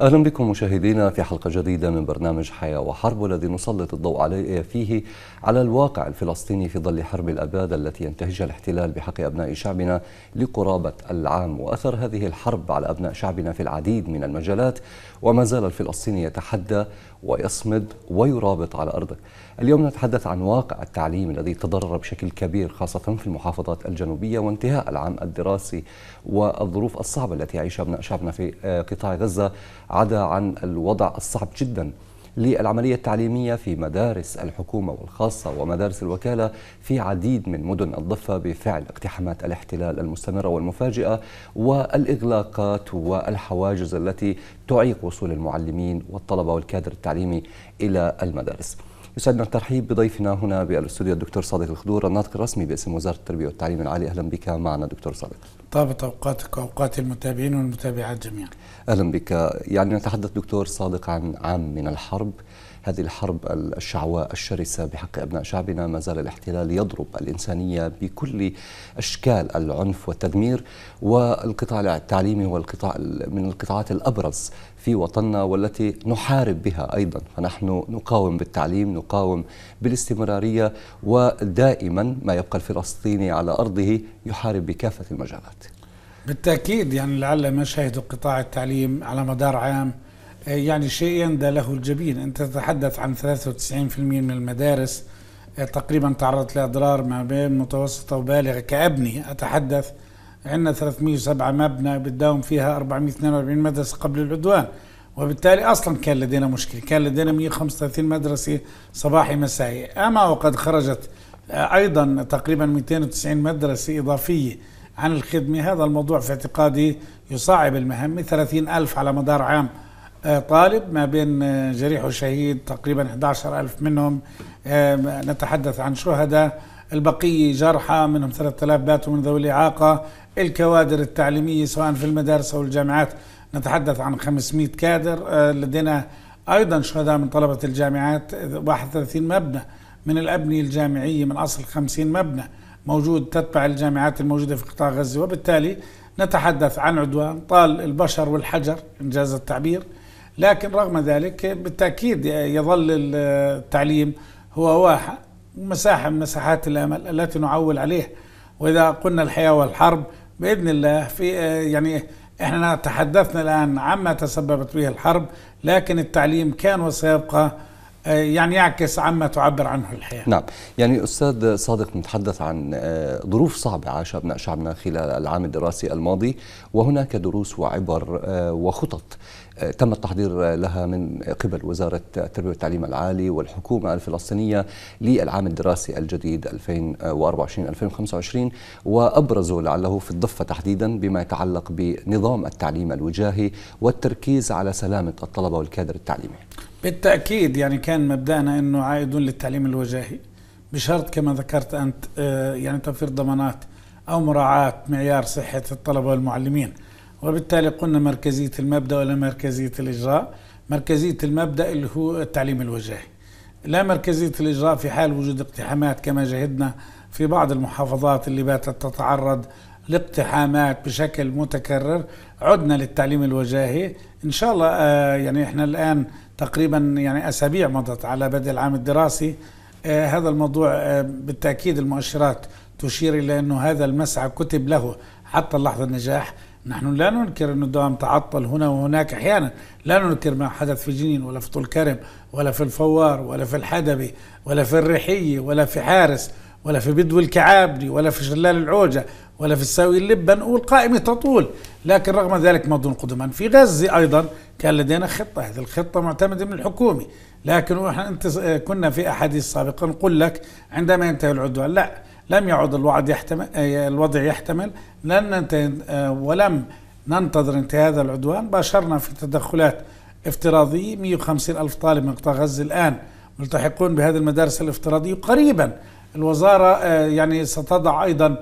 أهلا بكم مشاهدينا في حلقة جديدة من برنامج حياة وحرب والذي نسلط الضوء عليه فيه على الواقع الفلسطيني في ظل حرب الأباد التي ينتهجها الاحتلال بحق أبناء شعبنا لقرابة العام وأثر هذه الحرب على أبناء شعبنا في العديد من المجالات وما زال الفلسطيني يتحدى ويصمد ويرابط على أرضك اليوم نتحدث عن واقع التعليم الذي تضرر بشكل كبير خاصة في المحافظات الجنوبية وانتهاء العام الدراسي والظروف الصعبة التي يعيشها أبناء شعبنا في آه، قطاع غزة عدا عن الوضع الصعب جداً للعملية التعليمية في مدارس الحكومة والخاصة ومدارس الوكالة في عديد من مدن الضفة بفعل اقتحامات الاحتلال المستمرة والمفاجئة والإغلاقات والحواجز التي تعيق وصول المعلمين والطلبة والكادر التعليمي إلى المدارس يسعدنا الترحيب بضيفنا هنا بالاستوديو الدكتور صادق الخضور الناطق الرسمي باسم وزاره التربيه والتعليم العالي اهلا بك معنا دكتور صادق. طابت اوقاتك واوقات المتابعين والمتابعات جميعا. اهلا بك يعني نتحدث دكتور صادق عن عام من الحرب هذه الحرب الشعواء الشرسة بحق أبناء شعبنا ما زال الاحتلال يضرب الإنسانية بكل أشكال العنف والتدمير والقطاع التعليمي والقطاع من القطاعات الأبرز في وطننا والتي نحارب بها أيضا فنحن نقاوم بالتعليم نقاوم بالاستمرارية ودائما ما يبقى الفلسطيني على أرضه يحارب بكافة المجالات بالتأكيد يعني لعل شاهدوا قطاع التعليم على مدار عام يعني شيء يندى له الجبين أنت تتحدث عن 93% من المدارس آه، تقريبا تعرضت لأضرار ما بين متوسطة وبالغة كأبنية أتحدث عندنا 307 مبنى بتداوم فيها 442 مدرسة قبل العدوان وبالتالي أصلا كان لدينا مشكلة كان لدينا 135 مدرسة صباحي مسائي أما وقد خرجت آه، أيضا تقريبا 290 مدرسة إضافية عن الخدمة هذا الموضوع في اعتقادي يصعب المهمة 30 ألف على مدار عام آه، طالب ما بين آه، جريح وشهيد تقريبا 11 ألف منهم آه، نتحدث عن شهداء البقية جرحى منهم 3000 باتوا من ذوي الإعاقة الكوادر التعليمية سواء في المدارس أو الجامعات نتحدث عن 500 كادر لدينا أيضا شهداء من طلبة الجامعات 31 مبنى من الأبنية الجامعية من أصل 50 مبنى موجود تتبع الجامعات الموجودة في قطاع غزة وبالتالي نتحدث عن عدوان طال البشر والحجر إنجاز التعبير لكن رغم ذلك بالتأكيد يظل التعليم هو واحة مساحة من مساحات الأمل التي نعول عليه وإذا قلنا الحياة والحرب بإذن الله في يعني احنا تحدثنا الآن عما تسببت به الحرب لكن التعليم كان وسيبقى يعني يعكس عما تعبر عنه الحياة نعم يعني أستاذ صادق نتحدث عن آه، ظروف صعبة عاشها أبناء شعبنا خلال العام الدراسي الماضي وهناك دروس وعبر آه، وخطط آه، تم التحضير لها من قبل وزارة التربية والتعليم العالي والحكومة الفلسطينية للعام الدراسي الجديد 2024-2025 وأبرز لعله في الضفة تحديدا بما يتعلق بنظام التعليم الوجاهي والتركيز على سلامة الطلبة والكادر التعليمي بالتأكيد يعني كان مبدأنا أنه عائدون للتعليم الوجاهي بشرط كما ذكرت أنت آه، يعني توفير ضمانات أو مراعاة معيار صحة الطلبة والمعلمين وبالتالي قلنا مركزية المبدأ ولا مركزية الإجراء مركزية المبدأ اللي هو التعليم الوجاهي لا مركزية الإجراء في حال وجود اقتحامات كما شهدنا في بعض المحافظات اللي باتت تتعرض لاقتحامات بشكل متكرر عدنا للتعليم الوجاهي إن شاء الله آه يعني إحنا الآن تقريبا يعني أسابيع مضت على بدء العام الدراسي آه هذا الموضوع آه بالتأكيد المؤشرات تشير إلى أنه هذا المسعى كتب له حتى اللحظة النجاح نحن لا ننكر أن الدوام تعطل هنا وهناك أحيانا لا ننكر ما حدث في جنين ولا في طول كرم ولا في الفوار ولا في الحدبي ولا في الريحية ولا في حارس ولا في بدو الكعابلي ولا في شلال العوجة ولا في الساوي اللبة نقول قائمة تطول لكن رغم ذلك مضون قدما في غزة أيضا كان لدينا خطة هذه الخطة معتمدة من الحكومة لكن احنا انت كنا في أحاديث سابقه نقول لك عندما ينتهي العدوان لا لم يعد الوضع يحتمل آه، الوضع يحتمل لن آه، ولم ننتظر انتهاء هذا العدوان باشرنا في تدخلات افتراضية 150 ألف طالب من قطاع غزة الآن ملتحقون بهذه المدارس الافتراضية قريبا الوزارة آه، يعني ستضع أيضا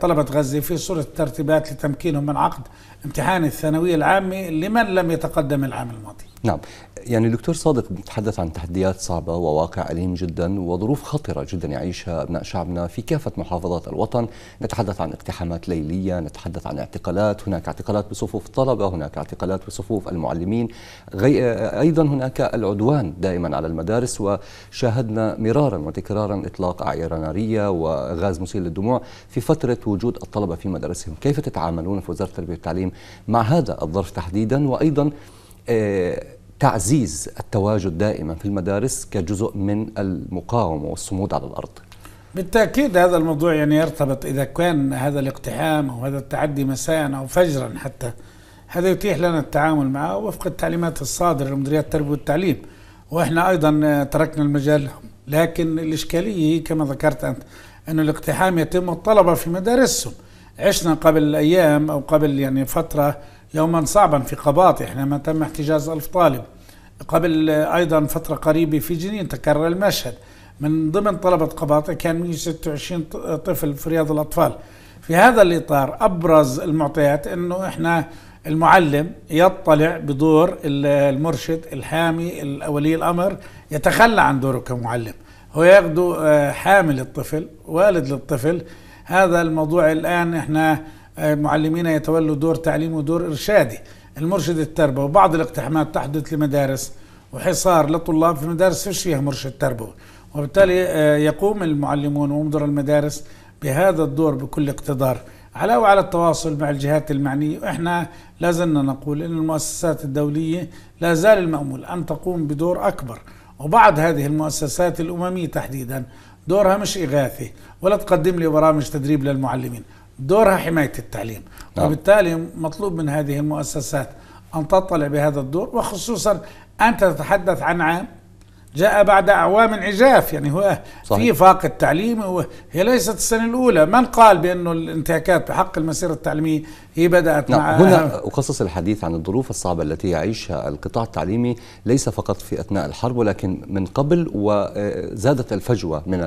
طلبة غزة في صورة ترتيبات لتمكينهم من عقد امتحان الثانوية العامة لمن لم يتقدم العام الماضي نعم يعني دكتور صادق بنتحدث عن تحديات صعبة وواقع أليم جدا وظروف خطرة جدا يعيشها أبناء شعبنا في كافة محافظات الوطن نتحدث عن اقتحامات ليلية نتحدث عن اعتقالات هناك اعتقالات بصفوف الطلبة هناك اعتقالات بصفوف المعلمين غي... أيضا هناك العدوان دائما على المدارس وشاهدنا مرارا وتكرارا إطلاق أعيرة نارية وغاز مسيل للدموع في فترة وجود الطلبة في مدارسهم كيف تتعاملون في وزارة التربية والتعليم مع هذا الظرف تحديدا وأيضا آه، تعزيز التواجد دائما في المدارس كجزء من المقاومة والصمود على الأرض بالتأكيد هذا الموضوع يعني يرتبط إذا كان هذا الاقتحام أو هذا التعدي مساء أو فجرا حتى هذا يتيح لنا التعامل معه وفق التعليمات الصادرة لمديريات التربية والتعليم وإحنا أيضا تركنا المجال لكن الإشكالية هي كما ذكرت أنت أن الاقتحام يتم الطلبة في مدارسهم عشنا قبل أيام أو قبل يعني فترة يوما صعبا في قباطي ما تم احتجاز ألف طالب قبل أيضا فترة قريبة في جنين تكرر المشهد من ضمن طلبة قباطي كان 126 طفل في رياض الأطفال في هذا الإطار أبرز المعطيات أنه إحنا المعلم يطلع بدور المرشد الحامي ولي الأمر يتخلى عن دوره كمعلم هو يأخذ آه، حامل الطفل والد للطفل هذا الموضوع الآن إحنا معلمين يتولوا دور تعليمي ودور إرشادي المرشد التربوي وبعض الاقتحامات تحدث لمدارس وحصار للطلاب في مدارس فيش فيها مرشد تربوي وبالتالي آه، يقوم المعلمون ومدراء المدارس بهذا الدور بكل اقتدار على وعلى التواصل مع الجهات المعنية وإحنا لازلنا نقول أن المؤسسات الدولية لا زال المأمول أن تقوم بدور أكبر وبعض هذه المؤسسات الأممية تحديدا دورها مش إغاثي ولا تقدم لي برامج تدريب للمعلمين دورها حماية التعليم نعم. وبالتالي مطلوب من هذه المؤسسات أن تطلع بهذا الدور وخصوصا أنت تتحدث عن عام جاء بعد أعوام عجاف يعني هو صحيح. في فاق التعليم هي ليست السنة الأولى من قال بأنه الانتهاكات بحق المسيرة التعليمية هي بدأت نعم مع هنا أخصص الحديث عن الظروف الصعبة التي يعيشها القطاع التعليمي ليس فقط في أثناء الحرب ولكن من قبل وزادت الفجوة من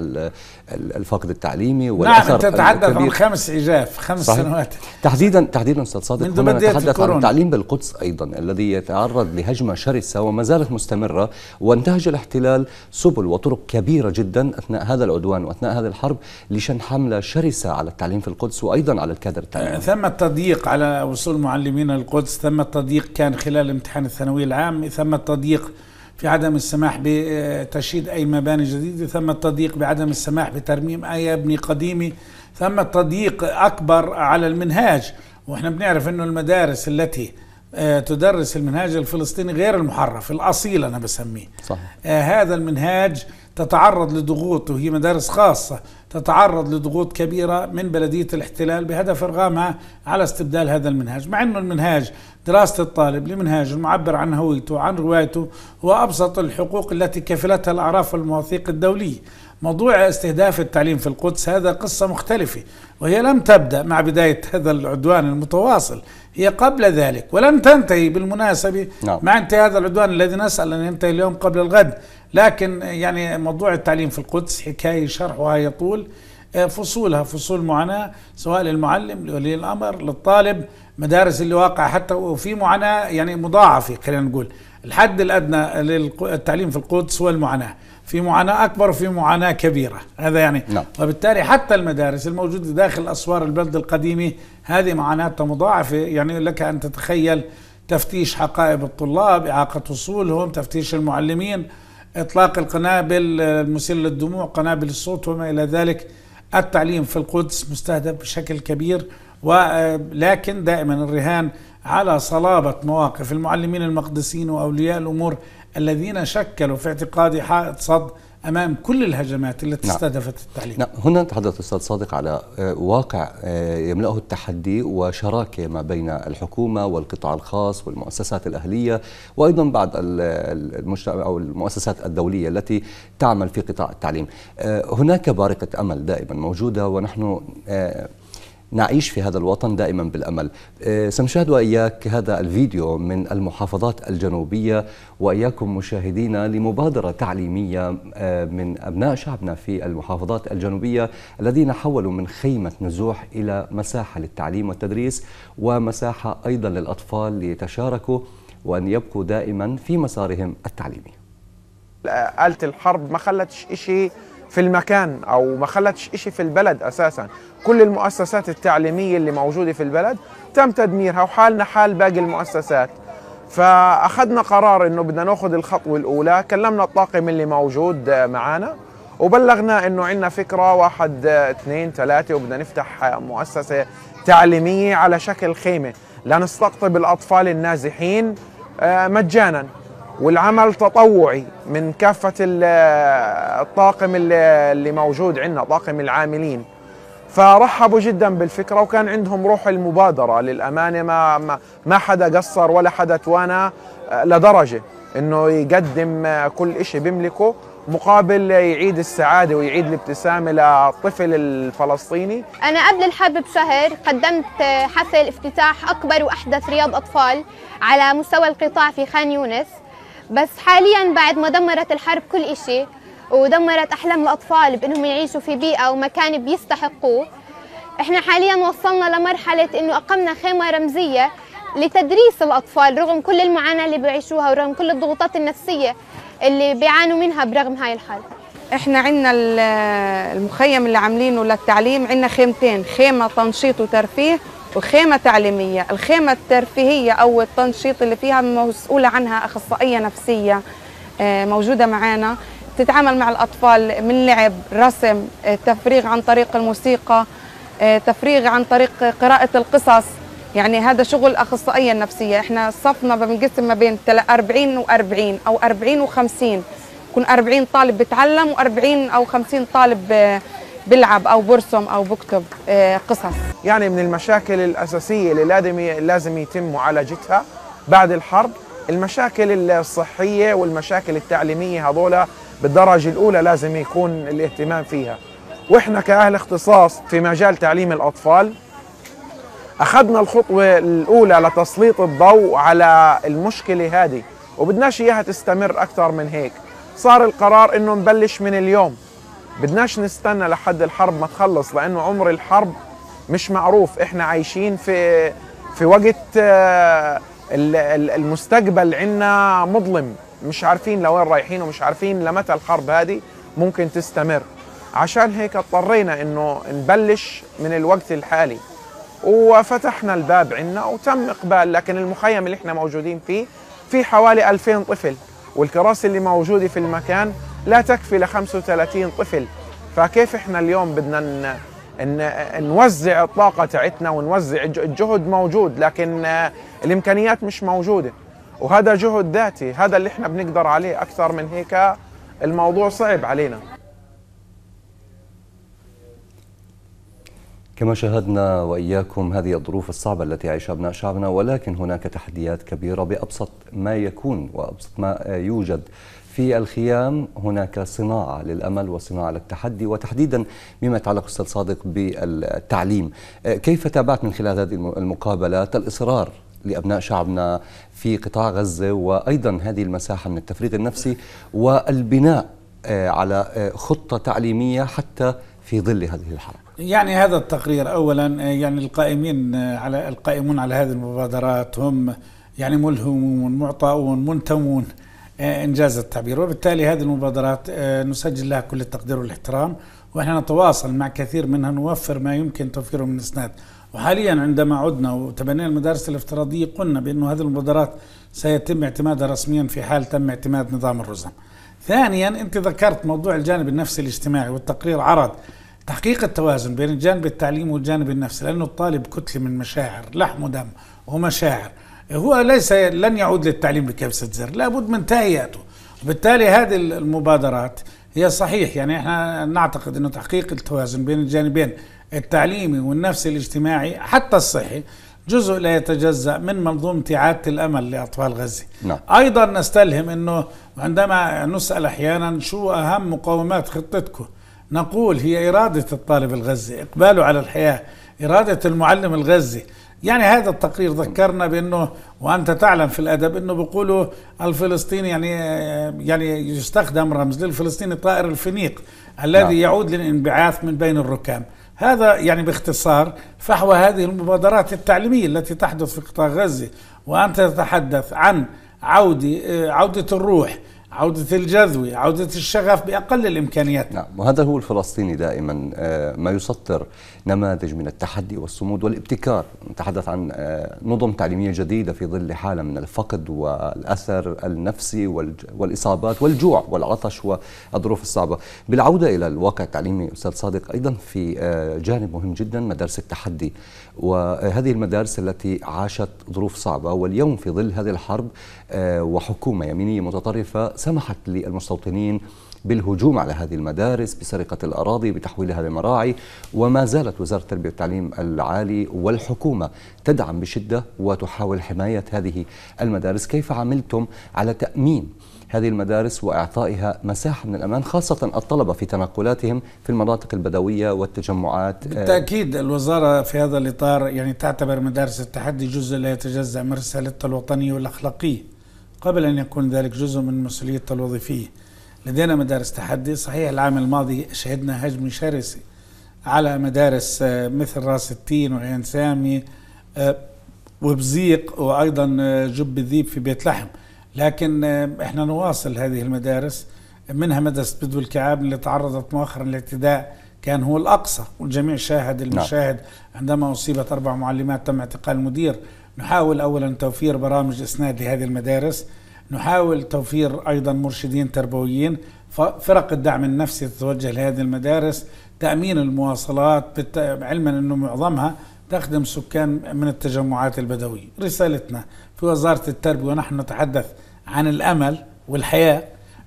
الفقد التعليمي والأثر نعم تتحدث عن خمس إجاف خمس صحيح. سنوات تحديدا تحديدا أستاذ صادق منذ نتحدث عن التعليم بالقدس أيضا الذي يتعرض لهجمة شرسة وما زالت مستمرة وانتهج الاحتلال سبل وطرق كبيرة جدا أثناء هذا العدوان وأثناء هذه الحرب لشن حملة شرسة على التعليم في القدس وأيضا على الكادر التعليمي ثم التضييق تضييق على وصول معلمين القدس ثم تضييق كان خلال امتحان الثانوي العام ثم تضييق في عدم السماح بتشييد أي مباني جديدة ثم التضييق بعدم السماح بترميم أي مبني قديم ثم التضييق أكبر على المنهاج وإحنا بنعرف أنه المدارس التي آه، تدرس المنهاج الفلسطيني غير المحرف الأصيل أنا بسميه صح. آه، هذا المنهاج تتعرض لضغوط وهي مدارس خاصة تتعرض لضغوط كبيرة من بلدية الاحتلال بهدف إرغامها على استبدال هذا المنهاج مع أنه المنهاج دراسة الطالب لمنهاج المعبر عن هويته وعن روايته هو أبسط الحقوق التي كفلتها الأعراف والمواثيق الدولية موضوع استهداف التعليم في القدس هذا قصة مختلفة وهي لم تبدأ مع بداية هذا العدوان المتواصل هي قبل ذلك ولن تنتهي بالمناسبة نعم. مع انتهاء هذا العدوان الذي نسأل أن ينتهي اليوم قبل الغد لكن يعني موضوع التعليم في القدس حكاية شرحها يطول آه، فصولها فصول معاناة سواء للمعلم لولي الأمر للطالب مدارس اللي واقع حتى وفي معاناة يعني مضاعفة خلينا نقول الحد الأدنى للتعليم في القدس هو المعاناة في معاناة أكبر وفي معاناة كبيرة هذا يعني لا. نعم. وبالتالي حتى المدارس الموجودة داخل أسوار البلد القديمة هذه معاناتها مضاعفة يعني لك أن تتخيل تفتيش حقائب الطلاب إعاقة وصولهم تفتيش المعلمين إطلاق القنابل المسيلة للدموع قنابل الصوت وما إلى ذلك التعليم في القدس مستهدف بشكل كبير ولكن دائما الرهان على صلابة مواقف المعلمين المقدسين وأولياء الأمور الذين شكلوا في اعتقادي حائط صد امام كل الهجمات التي نعم. استهدفت التعليم نعم. هنا تحدث استاذ صادق على آه، واقع آه، يملاه التحدي وشراكه ما بين الحكومه والقطاع الخاص والمؤسسات الاهليه وايضا بعض المجتمع او المؤسسات الدوليه التي تعمل في قطاع التعليم آه، هناك بارقه امل دائما موجوده ونحن نعيش في هذا الوطن دائما بالأمل آه، سنشاهد وإياك هذا الفيديو من المحافظات الجنوبية وإياكم مشاهدينا لمبادرة تعليمية آه، من أبناء شعبنا في المحافظات الجنوبية الذين حولوا من خيمة نزوح إلى مساحة للتعليم والتدريس ومساحة أيضا للأطفال ليتشاركوا وأن يبقوا دائما في مسارهم التعليمي آه، آلة الحرب ما خلتش شيء في المكان او ما خلتش شيء في البلد اساسا كل المؤسسات التعليميه اللي موجوده في البلد تم تدميرها وحالنا حال باقي المؤسسات فاخذنا قرار انه بدنا ناخذ الخطوه الاولى كلمنا الطاقم اللي موجود معنا وبلغنا انه عندنا فكره واحد اثنين ثلاثه وبدنا نفتح مؤسسه تعليميه على شكل خيمه لنستقطب الاطفال النازحين آه، مجانا والعمل تطوعي من كافة الطاقم اللي موجود عندنا طاقم العاملين فرحبوا جدا بالفكرة وكان عندهم روح المبادرة للأمانة ما, ما حدا قصر ولا حدا توانى آه، لدرجة أنه يقدم آه، كل شيء بيملكه مقابل يعيد السعادة ويعيد الابتسامة للطفل الفلسطيني أنا قبل الحرب بشهر قدمت آه، حفل افتتاح أكبر وأحدث رياض أطفال على مستوى القطاع في خان يونس بس حاليا بعد ما دمرت الحرب كل شيء ودمرت أحلام الأطفال بأنهم يعيشوا في بيئة ومكان بيستحقوه إحنا حاليا وصلنا لمرحلة أنه أقمنا خيمة رمزية لتدريس الأطفال رغم كل المعاناة اللي بيعيشوها ورغم كل الضغوطات النفسية اللي بيعانوا منها برغم هاي الحرب احنا عندنا المخيم اللي عاملينه للتعليم عندنا خيمتين خيمه تنشيط وترفيه وخيمة تعليمية الخيمة الترفيهية أو التنشيط اللي فيها مسؤولة عنها أخصائية نفسية آه، موجودة معنا تتعامل مع الأطفال من لعب رسم آه، تفريغ عن طريق الموسيقى آه، تفريغ عن طريق قراءة القصص يعني هذا شغل أخصائية نفسية إحنا صفنا بنقسم ما بين 40 و40 أو 40 و50 يكون 40 طالب بتعلم و40 أو 50 طالب بلعب او برسم او بكتب آه، قصص يعني من المشاكل الاساسيه اللي لازم لازم يتم معالجتها بعد الحرب المشاكل الصحيه والمشاكل التعليميه هذولا بالدرجه الاولى لازم يكون الاهتمام فيها واحنا كاهل اختصاص في مجال تعليم الاطفال اخذنا الخطوه الاولى لتسليط الضوء على المشكله هذه وبدناش اياها تستمر اكثر من هيك صار القرار انه نبلش من اليوم بدناش نستنى لحد الحرب ما تخلص لانه عمر الحرب مش معروف احنا عايشين في في وقت آه، المستقبل عندنا مظلم مش عارفين لوين رايحين ومش عارفين لمتى الحرب هذه ممكن تستمر عشان هيك اضطرينا انه نبلش من الوقت الحالي وفتحنا الباب عندنا وتم اقبال لكن المخيم اللي احنا موجودين فيه في حوالي 2000 طفل والكراسي اللي موجوده في المكان لا تكفي ل 35 طفل فكيف احنا اليوم بدنا نوزع الطاقة تاعتنا ونوزع الجهد موجود لكن آه، الإمكانيات مش موجودة وهذا جهد ذاتي هذا اللي احنا بنقدر عليه أكثر من هيك الموضوع صعب علينا كما شاهدنا وإياكم هذه الظروف الصعبة التي يعيشها أبناء شعبنا ولكن هناك تحديات كبيرة بأبسط ما يكون وأبسط ما آه، يوجد في الخيام هناك صناعة للأمل وصناعة للتحدي وتحديدا بما يتعلق أستاذ صادق بالتعليم آه، كيف تابعت من خلال هذه المقابلات الإصرار لأبناء شعبنا في قطاع غزة وأيضا هذه المساحة من التفريغ النفسي والبناء آه، على آه، خطة تعليمية حتى في ظل هذه الحرب يعني هذا التقرير أولا يعني القائمين على القائمون على هذه المبادرات هم يعني ملهمون معطاون منتمون انجاز التعبير وبالتالي هذه المبادرات آه، نسجل لها كل التقدير والاحترام ونحن نتواصل مع كثير منها نوفر ما يمكن توفيره من إسناد وحاليا عندما عدنا وتبنينا المدارس الافتراضية قلنا بانه هذه المبادرات سيتم اعتمادها رسميا في حال تم اعتماد نظام الرزم ثانيا أنت ذكرت موضوع الجانب النفسي الاجتماعي والتقرير عرض تحقيق التوازن بين الجانب التعليمي والجانب النفسي لأنه الطالب كتلة من مشاعر لحم ودم ومشاعر هو ليس لن يعود للتعليم بكبسة زر لابد من تهيئته وبالتالي هذه المبادرات هي صحيح يعني احنا نعتقد انه تحقيق التوازن بين الجانبين التعليمي والنفسي الاجتماعي حتى الصحي جزء لا يتجزأ من منظومة إعادة الأمل لأطفال غزة نعم. أيضا نستلهم أنه عندما نسأل أحيانا شو أهم مقومات خطتكم نقول هي إرادة الطالب الغزي إقباله على الحياة إرادة المعلم الغزي يعني هذا التقرير ذكرنا بانه وانت تعلم في الادب انه بيقولوا الفلسطيني يعني يعني يستخدم رمز للفلسطيني طائر الفينيق الذي نعم. يعود للانبعاث من بين الركام هذا يعني باختصار فحوى هذه المبادرات التعليميه التي تحدث في قطاع غزه وانت تتحدث عن عوده عوده الروح عودة الجذوة عودة الشغف بأقل الإمكانيات نعم وهذا هو الفلسطيني دائما آه، ما يسطر نماذج من التحدي والصمود والابتكار نتحدث عن آه، نظم تعليمية جديدة في ظل حالة من الفقد والأثر النفسي والإصابات والجوع والعطش والظروف الصعبة بالعودة إلى الواقع التعليمي أستاذ صادق أيضا في آه، جانب مهم جدا مدارس التحدي وهذه المدارس التي عاشت ظروف صعبة واليوم في ظل هذه الحرب آه، وحكومة يمينية متطرفة سمحت للمستوطنين بالهجوم على هذه المدارس بسرقة الأراضي بتحويلها لمراعي وما زالت وزارة التربية والتعليم العالي والحكومة تدعم بشدة وتحاول حماية هذه المدارس كيف عملتم على تأمين هذه المدارس وإعطائها مساحة من الأمان خاصة الطلبة في تنقلاتهم في المناطق البدوية والتجمعات بالتأكيد الوزارة في هذا الإطار يعني تعتبر مدارس التحدي جزء لا يتجزأ من رسالتها الوطنية والأخلاقية قبل أن يكون ذلك جزء من مسؤوليتها الوظيفية لدينا مدارس تحدي صحيح العام الماضي شهدنا هجم شرسي على مدارس آه، مثل راس التين وعين سامي آه، وبزيق وايضا آه، جب الذيب في بيت لحم لكن احنا نواصل هذه المدارس منها مدرسه بدو الكعاب اللي تعرضت مؤخرا لاعتداء كان هو الاقصى والجميع شاهد نعم. المشاهد عندما اصيبت اربع معلمات تم اعتقال المدير نحاول اولا توفير برامج اسناد لهذه المدارس نحاول توفير أيضا مرشدين تربويين فرق الدعم النفسي تتوجه لهذه المدارس تأمين المواصلات علما أنه معظمها تخدم سكان من التجمعات البدوية رسالتنا في وزارة التربية ونحن نتحدث عن الأمل والحياة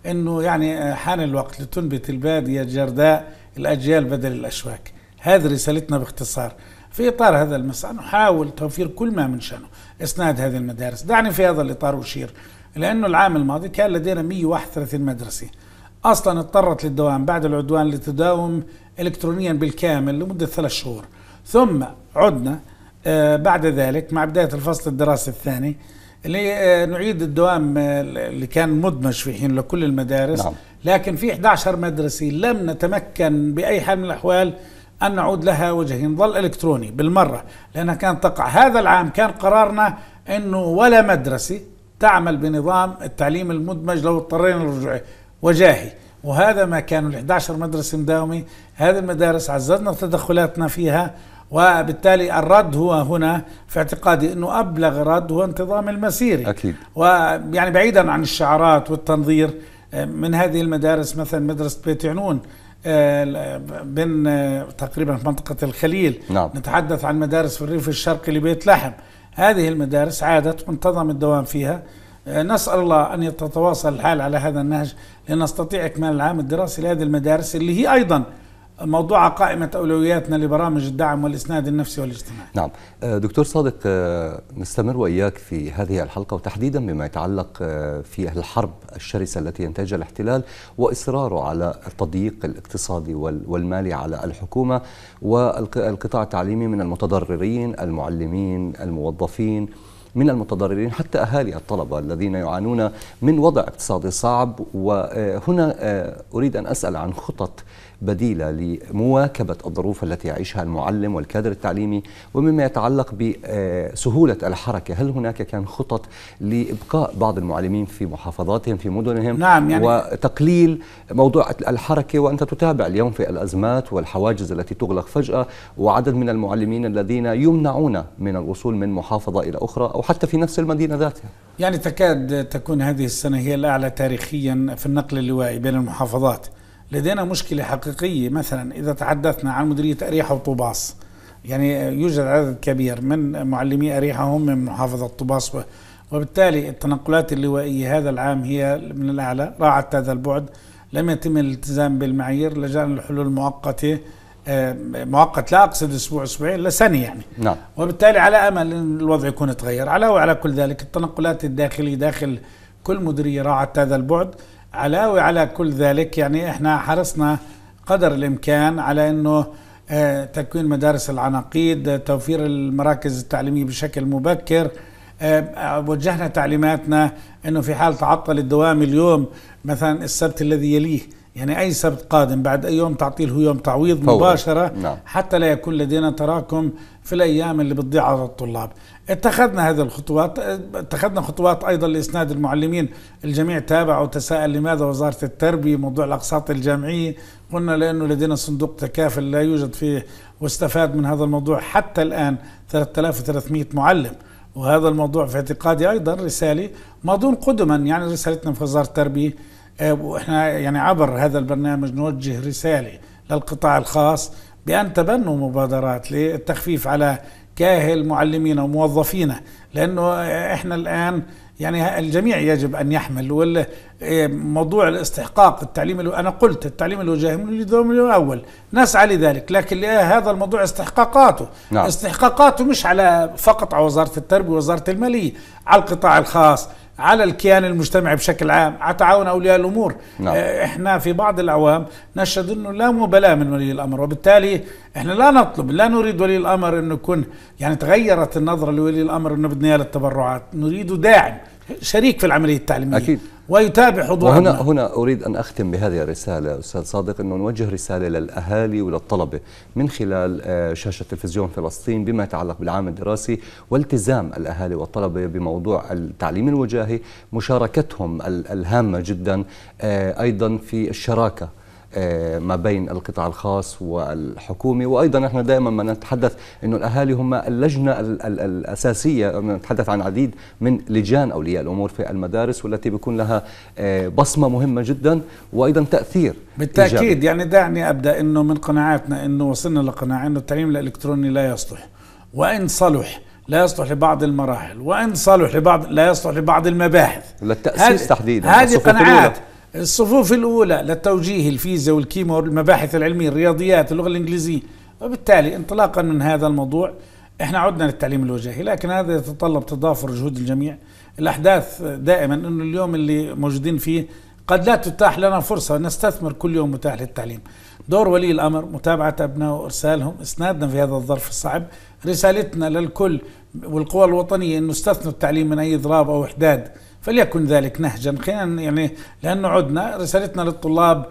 أنه يعني آه، حان الوقت لتنبت البادية الجرداء الأجيال بدل الأشواك هذه رسالتنا باختصار في إطار هذا المسألة نحاول توفير كل ما من شأنه إسناد هذه المدارس دعني في هذا الإطار أشير لأنه العام الماضي كان لدينا 131 مدرسة أصلا اضطرت للدوام بعد العدوان لتداوم إلكترونيا بالكامل لمدة ثلاث شهور ثم عدنا آه، بعد ذلك مع بداية الفصل الدراسي الثاني لنعيد آه، الدوام آه، اللي كان مدمج في حين لكل المدارس نعم. لكن في 11 مدرسة لم نتمكن بأي حال من الأحوال أن نعود لها وجه ظل إلكتروني بالمرة لأنها كانت تقع هذا العام كان قرارنا أنه ولا مدرسة تعمل بنظام التعليم المدمج لو اضطرينا للرجوع وجاهي وهذا ما كان ال 11 مدرسة مداومة هذه المدارس عززنا تدخلاتنا فيها وبالتالي الرد هو هنا في اعتقادي انه ابلغ رد هو انتظام المسيري اكيد ويعني بعيدا عن الشعارات والتنظير من هذه المدارس مثلا مدرسه بيت عنون آه، بين آه، تقريبا منطقه الخليل نعم. نتحدث عن مدارس في الريف الشرقي لبيت لحم هذه المدارس عادت وانتظم الدوام فيها آه، نسأل الله أن يتواصل الحال على هذا النهج لنستطيع إكمال العام الدراسي لهذه المدارس اللي هي أيضا موضوع قائمة أولوياتنا لبرامج الدعم والإسناد النفسي والاجتماعي نعم آه، دكتور صادق آه، نستمر وإياك في هذه الحلقة وتحديدا بما يتعلق آه، في الحرب الشرسة التي ينتجها الاحتلال وإصراره على التضييق الاقتصادي والمالي على الحكومة والقطاع التعليمي من المتضررين المعلمين الموظفين من المتضررين حتى أهالي الطلبة الذين يعانون من وضع اقتصادي صعب وهنا أريد أن أسأل عن خطط بديلة لمواكبة الظروف التي يعيشها المعلم والكادر التعليمي ومما يتعلق بسهولة الحركة هل هناك كان خطط لإبقاء بعض المعلمين في محافظاتهم في مدنهم نعم يعني وتقليل موضوع الحركة وأنت تتابع اليوم في الأزمات والحواجز التي تغلق فجأة وعدد من المعلمين الذين يمنعون من الوصول من محافظة إلى أخرى أو حتى في نفس المدينة ذاتها يعني تكاد تكون هذه السنة هي الأعلى تاريخيا في النقل اللوائي بين المحافظات لدينا مشكلة حقيقية مثلا إذا تحدثنا عن مديرية أريحة وطوباس يعني يوجد عدد كبير من معلمي أريحة هم من محافظة طوباس وبالتالي التنقلات اللوائية هذا العام هي من الأعلى راعت هذا البعد لم يتم الالتزام بالمعايير لجأنا الحلول مؤقته آه، مؤقت لا أقصد أسبوع أسبوعين لسنة يعني نعم. وبالتالي على أمل أن الوضع يكون تغير على وعلى كل ذلك التنقلات الداخلية داخل كل مديرية راعت هذا البعد علاوة على كل ذلك يعني احنا حرصنا قدر الامكان على انه آه، تكوين مدارس العناقيد توفير المراكز التعليمية بشكل مبكر آه، وجهنا تعليماتنا انه في حال تعطل الدوام اليوم مثلا السبت الذي يليه يعني اي سبت قادم بعد اي يوم تعطيل هو يوم تعويض مباشره نعم. حتى لا يكون لدينا تراكم في الايام اللي بتضيع على الطلاب اتخذنا هذه الخطوات اتخذنا خطوات أيضا لإسناد المعلمين الجميع تابع وتساءل لماذا وزارة التربية موضوع الأقساط الجامعية قلنا لأنه لدينا صندوق تكافل لا يوجد فيه واستفاد من هذا الموضوع حتى الآن 3300 معلم وهذا الموضوع في اعتقادي أيضا رسالة ماضون قدما يعني رسالتنا في وزارة التربية آه، وإحنا يعني عبر هذا البرنامج نوجه رسالة للقطاع الخاص بأن تبنوا مبادرات للتخفيف على كاهل معلمينا وموظفينا لانه احنا الان يعني الجميع يجب ان يحمل إيه، موضوع الاستحقاق التعليم انا قلت التعليم الوجاهي من اليوم الاول نسعى لذلك لكن هذا الموضوع استحقاقاته نعم. استحقاقاته مش على فقط على وزاره التربيه ووزاره الماليه على القطاع الخاص على الكيان المجتمعي بشكل عام على تعاون اولياء الامور نعم. آه، احنا في بعض الاعوام نشهد انه لا مبالاه من ولي الامر وبالتالي احنا لا نطلب لا نريد ولي الامر انه يكون يعني تغيرت النظره لولي الامر انه بدنا اياه للتبرعات نريده داعم شريك في العمليه التعليميه اكيد ويتابع حضور وهنا هنا أريد أن أختم بهذه الرسالة أستاذ صادق أنه نوجه رسالة للأهالي وللطلبة من خلال آه، شاشة تلفزيون فلسطين بما يتعلق بالعام الدراسي والتزام الأهالي والطلبة بموضوع التعليم الوجاهي مشاركتهم الهامة جدا آه، أيضا في الشراكة آه، ما بين القطاع الخاص والحكومي وايضا احنا دائما ما نتحدث انه الاهالي هم اللجنه الاساسيه نتحدث عن عديد من لجان اولياء الامور في المدارس والتي بيكون لها آه، بصمه مهمه جدا وايضا تاثير بالتاكيد يعني دعني ابدا انه من قناعاتنا انه وصلنا لقناعه انه التعليم الالكتروني لا يصلح وان صلح لا يصلح لبعض المراحل وان صلح لبعض لا يصلح لبعض المباحث للتاسيس تحديدا هذه قناعات الصفوف الأولى للتوجيه الفيزياء والكيمياء والمباحث العلمية الرياضيات اللغة الإنجليزية وبالتالي انطلاقا من هذا الموضوع احنا عدنا للتعليم الوجاهي لكن هذا يتطلب تضافر جهود الجميع الأحداث دائما أنه اليوم اللي موجودين فيه قد لا تتاح لنا فرصة نستثمر كل يوم متاح للتعليم دور ولي الأمر متابعة أبنائه وإرسالهم إسنادنا في هذا الظرف الصعب رسالتنا للكل والقوى الوطنية أن نستثمر التعليم من أي إضراب أو إحداد فليكن ذلك نهجا خلينا يعني لانه عدنا رسالتنا للطلاب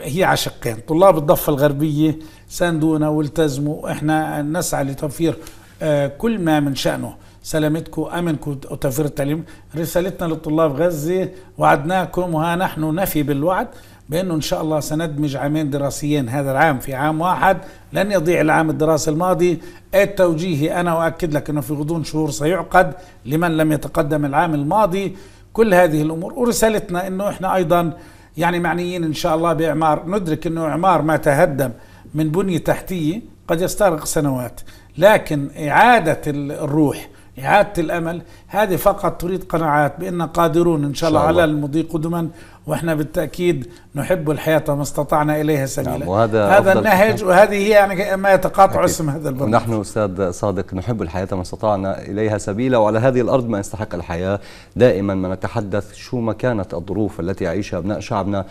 هي على شقين طلاب الضفه الغربيه ساندونا والتزموا احنا نسعى لتوفير آه، كل ما من شانه سلامتكم امنكم وتوفير التعليم رسالتنا للطلاب غزه وعدناكم وها نحن نفي بالوعد بانه ان شاء الله سندمج عامين دراسيين هذا العام في عام واحد لن يضيع العام الدراسي الماضي التوجيهي انا اؤكد لك انه في غضون شهور سيعقد لمن لم يتقدم العام الماضي كل هذه الامور ورسالتنا انه احنا ايضا يعني معنيين ان شاء الله باعمار ندرك انه اعمار ما تهدم من بنيه تحتيه قد يستغرق سنوات لكن اعاده الروح إعادة الأمل هذه فقط تريد قناعات بأن قادرون إن شاء الله, شاء الله. على المضي قدما وإحنا بالتأكيد نحب الحياة ما استطعنا إليها نعم، سبيلا نعم وهذا هذا النهج وهذه هي يعني ما يتقاطع اسم هذا البرنامج نحن أستاذ صادق نحب الحياة ما استطعنا إليها سبيلا وعلى هذه الأرض ما يستحق الحياة دائما ما نتحدث شو ما كانت الظروف التي يعيشها أبناء شعبنا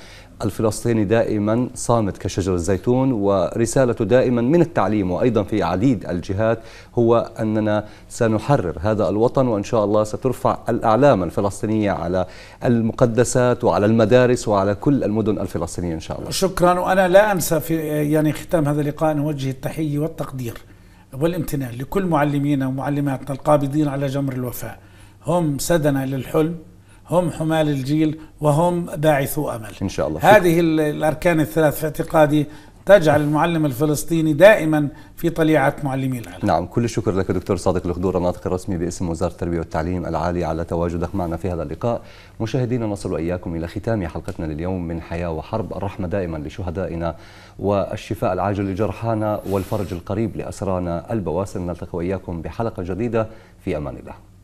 الفلسطيني دائما صامت كشجر الزيتون ورسالته دائما من التعليم وأيضا في عديد الجهات هو أننا سنحرر هذا الوطن وإن شاء الله سترفع الأعلام الفلسطينية على المقدسات وعلى المدارس وعلى كل المدن الفلسطينية إن شاء الله شكرا وأنا لا أنسى في يعني ختام هذا اللقاء أن أوجه التحية والتقدير والامتنان لكل معلمينا ومعلماتنا القابضين على جمر الوفاء هم سدنا للحلم هم حمال الجيل وهم باعثو امل ان شاء الله هذه الاركان الثلاث في اعتقادي تجعل المعلم الفلسطيني دائما في طليعة معلمي العالم نعم كل الشكر لك دكتور صادق الخدور الناطق الرسمي باسم وزارة التربية والتعليم العالي على تواجدك معنا في هذا اللقاء مشاهدينا نصل وإياكم إلى ختام حلقتنا لليوم من حياة وحرب الرحمة دائما لشهدائنا والشفاء العاجل لجرحانا والفرج القريب لأسرانا البواسل نلتقي وإياكم بحلقة جديدة في أمان الله